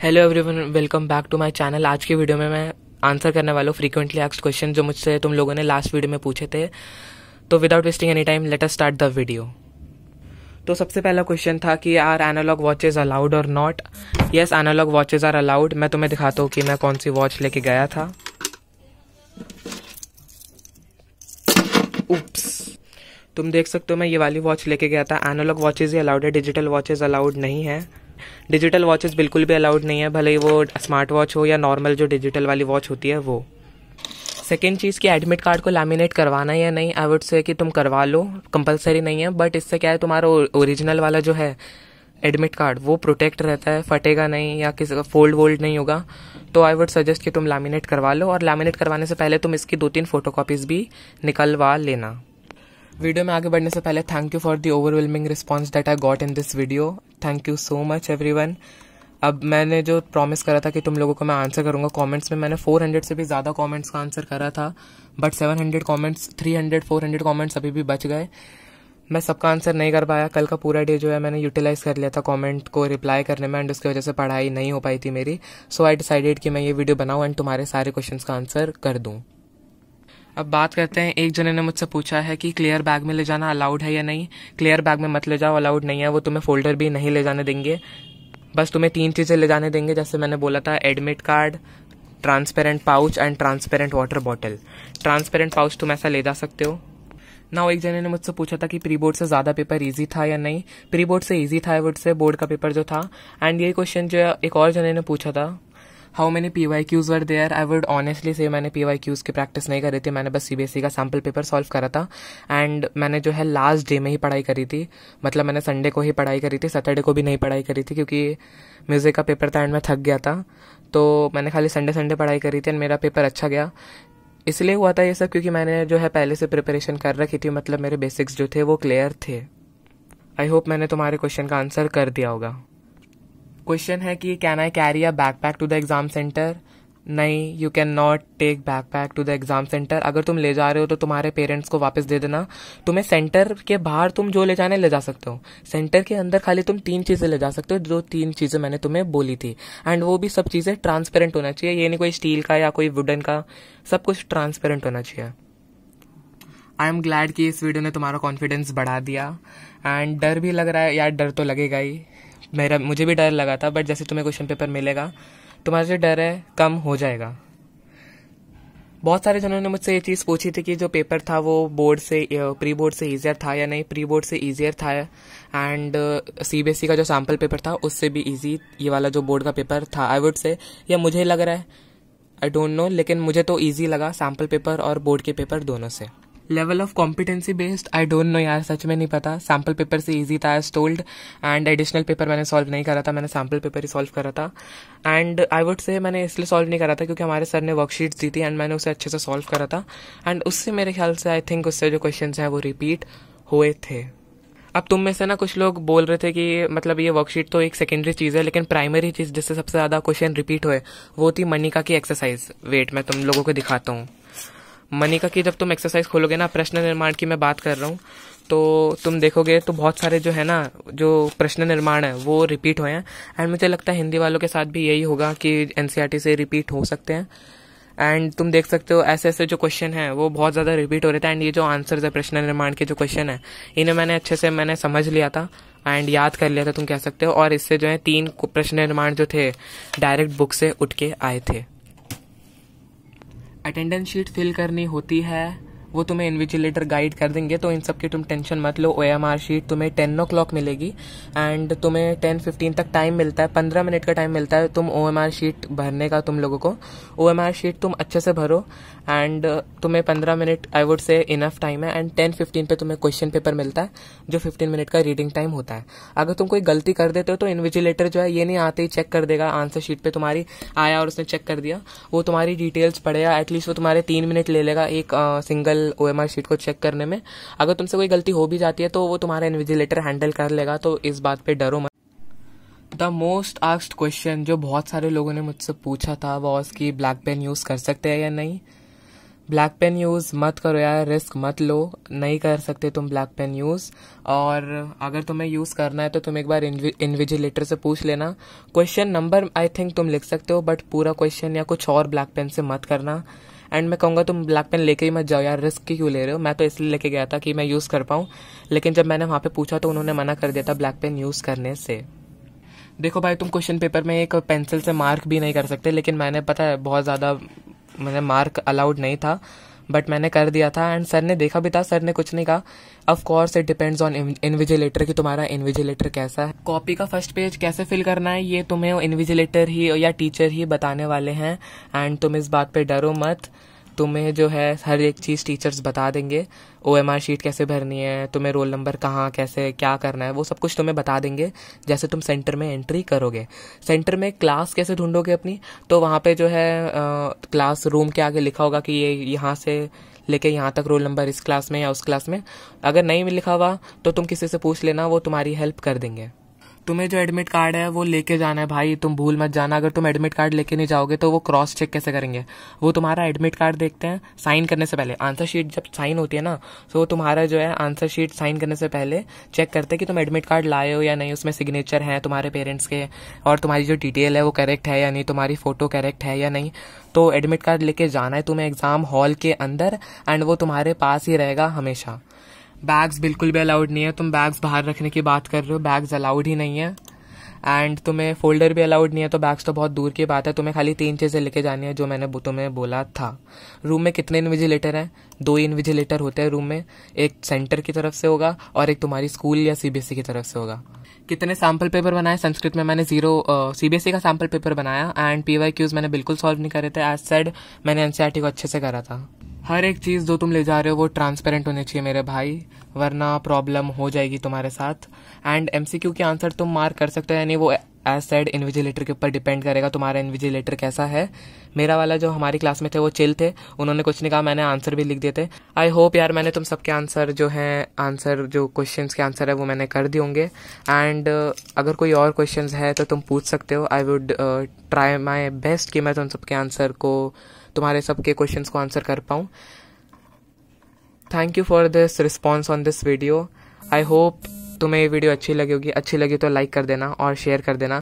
hello everyone welcome back to my channel आज के video में मैं आंसर करने वाला हूँ फ्रीक्वेंटली आस्क क्वेश्चन जो मुझसे तुम लोगों ने लास्ट वीडियो में पूछे थे तो without wasting any time let us start the video तो सबसे पहला क्वेश्चन था कि आर एनालॉग वॉचेज अलाउड और not yes analog watches are allowed मैं तुम्हें दिखाता हूँ कि मैं कौन सी वॉच लेके गया था उप्स तुम देख सकते हो मैं ये वाली वॉच लेके गया था एनालॉग वॉचेज ही अलाउड है डिजिटल वॉचेज अलाउड नहीं है डिजिटल वॉचेस बिल्कुल भी अलाउड नहीं है भले ही वो स्मार्ट वॉच हो या नॉर्मल जो डिजिटल वाली वॉच होती है वो सेकेंड चीज़ कि एडमिट कार्ड को लैमिनेट करवाना या नहीं आई वुड से कि तुम करवा लो कंपलसरी नहीं है बट इससे क्या है तुम्हारा ओरिजिनल वाला जो है एडमिट कार्ड वो प्रोटेक्ट रहता है फटेगा नहीं या किसी का फोल्ड वोल्ड नहीं होगा तो आई वुड सजेस्ट कि तुम लैमिनेट करवा लो और लैमिनेट करवाने से पहले तुम इसकी दो तीन फोटोकॉपीज़ भी निकलवा लेना वीडियो में आगे बढ़ने से पहले thank you for the overwhelming response that I got in this video thank you so much everyone अब मैंने जो प्रॉमिस करा था कि तुम लोगों को मैं आंसर करूंगा कमेंट्स में मैंने 400 से भी ज़्यादा कमेंट्स का आंसर करा था बट 700 कमेंट्स 300 400 कमेंट्स अभी भी बच गए मैं सबका आंसर नहीं कर पाया कल का पूरा डे जो है मैंने यूटिलाइज़ कर लिया था कमेंट को रिप्लाई करने में एंड उसकी वजह से पढ़ाई नहीं हो पाई थी मेरी सो आई डिसाइडेड कि मैं ये वीडियो बनाऊँ एंड तुम्हारे सारे क्वेश्चन का आंसर कर दूँ अब बात करते हैं एक जने ने मुझसे पूछा है कि क्लियर बैग में ले जाना अलाउड है या नहीं क्लियर बैग में मत ले जाओ अलाउड नहीं है वो तुम्हें फोल्डर भी नहीं ले जाने देंगे बस तुम्हें तीन चीज़ें ले जाने देंगे जैसे मैंने बोला था admit card transparent pouch and transparent water bottle transparent pouch तुम ऐसा ले जा सकते हो ना एक जने ने मुझसे पूछा था कि प्री बोर्ड से ज़्यादा पेपर इजी था या नहीं प्री बोर्ड से इजी था वुड से बोर्ड का पेपर जो था एंड ये क्वेश्चन जो एक और जने ने पूछा था how many P Y Qs were there I would honestly say मैंने पी वाई क्यूज की प्रैक्टिस नहीं करी थी मैंने बस सी बी एस ई का सैम्पल पेपर सॉल्व करा था एंड मैंने जो है लास्ट डे में ही पढ़ाई करी थी मतलब मैंने संडे को ही पढ़ाई करी थी सैटरडे को भी नहीं पढ़ाई करी थी क्योंकि म्यूज़िक का पेपर था एंड मैं थक गया था तो मैंने खाली संडे संडे पढ़ाई करी थी एंड मेरा पेपर अच्छा गया इसलिए हुआ था ये सब क्योंकि मैंने जो है पहले से प्रिपरेशन कर रखी थी मतलब मेरे बेसिक्स जो थे वो क्लियर थे आई होप मैंने तुम्हारे क्वेश्चन का आंसर कर दिया होगा क्वेश्चन है कि can I carry a backpack to the exam centre नहीं you can not take backpack to the exam centre अगर तुम ले जा रहे हो तो तुम्हारे पेरेंट्स को वापस दे देना तुम्हें सेंटर के बाहर तुम जो ले जाने ले जा सकते हो सेंटर के अंदर खाली तुम तीन चीज़ें ले जा सकते हो जो तीन चीज़ें मैंने तुम्हें बोली थी एंड वो भी सब चीज़ें ट्रांसपेरेंट होना चाहिए ये नहीं कोई स्टील का या कोई वुडन का सब कुछ ट्रांसपेरेंट होना चाहिए आई एम ग्लैड कि इस वीडियो ने तुम्हारा कॉन्फिडेंस बढ़ा दिया एंड डर भी लग रहा है यार डर तो लगेगा ही मेरा मुझे भी डर लगा था बट जैसे तुम्हें क्वेश्चन पेपर मिलेगा तुम्हारा जो डर है कम हो जाएगा बहुत सारे जनों ने मुझसे ये चीज़ पूछी थी कि जो पेपर था वो बोर्ड से प्री बोर्ड से ईजियर था या नहीं प्री बोर्ड से ईजियर था and C B S E का जो सैम्पल पेपर था उससे भी ईजी ये वाला जो बोर्ड का पेपर था आई वुड से या मुझे लग रहा है आई डोंट नो लेकिन मुझे तो ईजी लगा सैम्पल पेपर और बोर्ड के पेपर दोनों से level of competency based I don't know यार सच में नहीं पता सैम्पल पेपर से इजी था as told and additional paper मैंने सॉल्व नहीं करा था मैंने सैम्पल पेपर ही सॉल्व करा था एंड आई वुड से मैंने इसलिए सॉल्व नहीं करा था क्योंकि हमारे सर ने वर्कशीट्स दी थी एंड मैंने उसे अच्छे से सॉल्व करा था एंड उससे मेरे ख्याल से आई थिंक उससे जो क्वेश्चन हैं वो रिपीट हुए थे अब तुम में से ना कुछ लोग बोल रहे थे कि मतलब ये वर्कशीट तो एक सेकेंडरी चीज़ है लेकिन प्राइमरी चीज़ जिससे सबसे ज़्यादा क्वेश्चन रिपीट हुए वो थी मनिका की एक्सरसाइज वेट मैं तुम लोगों को दिखाता हूँ मनिका की जब तुम एक्सरसाइज खोलोगे ना प्रश्न निर्माण की मैं बात कर रहा हूँ तो तुम देखोगे तो बहुत सारे जो है ना जो प्रश्न निर्माण है वो रिपीट हुए हैं एंड मुझे लगता है हिंदी वालों के साथ भी यही होगा कि एन e से रिपीट हो सकते हैं एंड तुम देख सकते हो ऐसे ऐसे जो क्वेश्चन है वो बहुत ज़्यादा रिपीट हो रहे थे एंड ये जो आंसर है प्रश्न निर्माण के जो क्वेश्चन है इन्हें मैंने अच्छे से मैंने समझ लिया था एंड याद कर लिया था तुम कह सकते हो और इससे जो है तीन प्रश्न निर्माण जो थे डायरेक्ट बुक से उठ के आए थे अटेंडेंस शीट फिल करनी होती है वो तुम्हें इन्विजिलेटर गाइड कर देंगे तो इन सब की तुम टेंशन मत लो ओ एम आर शीट तुम्हें टेन ओ क्लॉक मिलेगी एंड तुम्हें टेन फिफ्टीन तक टाइम मिलता है पंद्रह मिनट का टाइम मिलता है तुम ओ एम आर शीट भरने का तुम लोगों को ओ एम आर शीट तुम अच्छे से भरो एंड तुम्हें पंद्रह minute I would say enough time है एंड टेन फिफ्टीन पे तुम्हें क्वेश्चन पेपर मिलता है जो फिफ्टीन मिनट का रीडिंग टाइम होता है अगर तुम कोई गलती कर देते हो तो इन्विजिलेटर जो है ये नहीं आते ही चेक कर देगा आंसर शीट पे तुम्हारी आया और उसने चेक कर दिया वो तुम्हारी डिटेल्स पड़ेगा एटलीस्ट वो तुम्हारे तीन मिनट ले लेगा एक single O M R sheet को चेक करने में अगर तुमसे कोई गलती हो भी जाती है तो वो तुम्हारा इन्विजिलेटर हैंडल कर लेगा तो इस बात पे डरो मत द मोस्ट आस्ट क्वेश्चन जो बहुत सारे लोगों ने मुझसे पूछा था वॉज कि ब्लैक पेन यूज़ कर सकते हैं या नहीं ब्लैक पेन यूज़ मत करो यार रिस्क मत लो नहीं कर सकते तुम ब्लैक पेन यूज़ और अगर तुम्हें यूज़ करना है तो तुम एक बार इन्विजिलेटर से पूछ लेना क्वेश्चन नंबर आई थिंक तुम लिख सकते हो बट पूरा क्वेश्चन या कुछ और ब्लैक पेन से मत करना एंड मैं कहूँगा तुम ब्लैक पेन लेके ही मत जाओ यार रिस्क क्यों ले रहे हो मैं तो इसलिए लेके गया था कि मैं यूज़ कर पाऊँ लेकिन जब मैंने वहाँ पे पूछा तो उन्होंने मना कर दिया था ब्लैक पेन यूज़ करने से देखो भाई तुम क्वेश्चन पेपर में एक पेंसिल से मार्क भी नहीं कर सकते लेकिन मैंने पता है बहुत ज़्यादा मैंने मार्क अलाउड नहीं था बट मैंने कर दिया था एंड सर ने देखा भी था सर ने कुछ नहीं कहा of course it depends on invigilator कि तुम्हारा इनविजिलेटर कैसा है कॉपी का फर्स्ट पेज कैसे फिल करना है ये तुम्हें इनविजिलेटर ही या टीचर ही बताने वाले हैं एंड तुम इस बात पे डरो मत तुम्हें जो है हर एक चीज़ टीचर्स बता देंगे ओ एम आर शीट कैसे भरनी है तुम्हें रोल नंबर कहाँ कैसे क्या करना है वो सब कुछ तुम्हें बता देंगे जैसे तुम सेंटर में एंट्री करोगे सेंटर में क्लास कैसे ढूंढोगे अपनी तो वहाँ पे जो है क्लास रूम के आगे लिखा होगा कि ये यहाँ से लेके यहाँ तक रोल नंबर इस क्लास में या उस क्लास में अगर नहीं लिखा हुआ तो तुम किसी से पूछ लेना वो तुम्हारी हेल्प कर देंगे तुम्हें जो एडमिट कार्ड है वो लेके जाना है भाई तुम भूल मत जाना अगर तुम एडमिट कार्ड लेके नहीं जाओगे तो वो क्रॉस चेक कैसे करेंगे वो तुम्हारा एडमिट कार्ड देखते हैं साइन करने से पहले आंसर शीट जब साइन होती है ना तो वो तुम्हारा जो है आंसर शीट साइन करने से पहले चेक करते हैं कि तुम एडमिट कार्ड लाए हो या नहीं उसमें सिग्नेचर है तुम्हारे पेरेंट्स के और तुम्हारी जो डिटेल है वो करेक्ट है या नहीं तुम्हारी फोटो करेक्ट है या नहीं तो एडमिट कार्ड लेके जाना है तुम्हें एग्जाम हॉल के अंदर एंड वो तुम्हारे पास ही रहेगा हमेशा बैग्स बिल्कुल भी अलाउड नहीं है तुम बैग्स बाहर रखने की बात कर रहे हो बैग्स अलाउड ही नहीं है एंड तुम्हें फोल्डर भी अलाउड नहीं है तो बैग्स तो बहुत दूर की बात है तुम्हें खाली तीन चीज़ें लेके जानी है जो मैंने तुम्हें बोला था रूम में कितने इन्विजिलेटर हैं दो इन्विजिलेटर होते हैं रूम में एक सेंटर की तरफ से होगा और एक तुम्हारी स्कूल या सीबीएसई e की तरफ से होगा कितने सैम्पल पेपर बनाए संस्कृत में मैंने जीरो सीबीएसई e का सैम्पल पेपर बनाया एंड पी मैंने बिल्कुल सॉल्व नहीं करे थे एज सेड मैंने एनसीआरटी को अच्छे से करा था हर एक चीज़ जो तुम ले जा रहे हो वो ट्रांसपेरेंट होनी चाहिए मेरे भाई वरना प्रॉब्लम हो जाएगी तुम्हारे साथ एंड एम के आंसर तुम मार्क कर सकते हो यानी वो एज सेड इन्विजिलेटर के ऊपर डिपेंड करेगा तुम्हारा इन्विजिलेटर कैसा है मेरा वाला जो हमारी क्लास में थे वो चिल थे उन्होंने कुछ नहीं कहा मैंने आंसर भी लिख दिए थे आई होप यार मैंने तुम सबके आंसर जो है आंसर जो क्वेश्चन के आंसर है वो मैंने कर दिए होंगे एंड uh, अगर कोई और क्वेश्चन है तो तुम पूछ सकते हो I would try my best कि मैं तुम सबके आंसर को तुम्हारे सबके क्वेश्चंस को आंसर कर पाऊँ thank you for this response on this video I hope तुम्हें ये वीडियो अच्छी लगी होगी अच्छी लगी तो लाइक कर देना और शेयर कर देना